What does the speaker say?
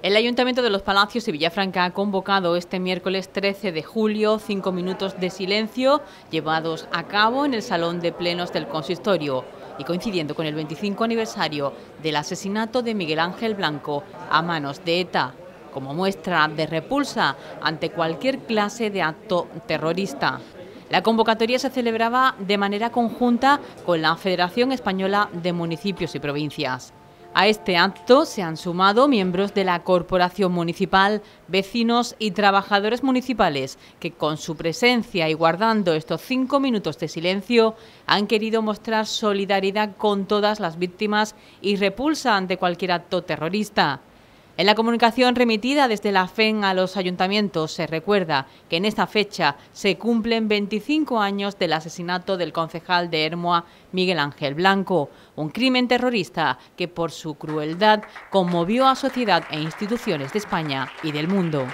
El Ayuntamiento de los Palacios y Villafranca ha convocado este miércoles 13 de julio cinco minutos de silencio llevados a cabo en el Salón de Plenos del Consistorio y coincidiendo con el 25 aniversario del asesinato de Miguel Ángel Blanco a manos de ETA, como muestra de repulsa ante cualquier clase de acto terrorista. La convocatoria se celebraba de manera conjunta con la Federación Española de Municipios y Provincias. A este acto se han sumado miembros de la Corporación Municipal, vecinos y trabajadores municipales que con su presencia y guardando estos cinco minutos de silencio han querido mostrar solidaridad con todas las víctimas y repulsa ante cualquier acto terrorista. En la comunicación remitida desde la FEN a los ayuntamientos se recuerda que en esta fecha se cumplen 25 años del asesinato del concejal de Hermoa, Miguel Ángel Blanco, un crimen terrorista que por su crueldad conmovió a sociedad e instituciones de España y del mundo.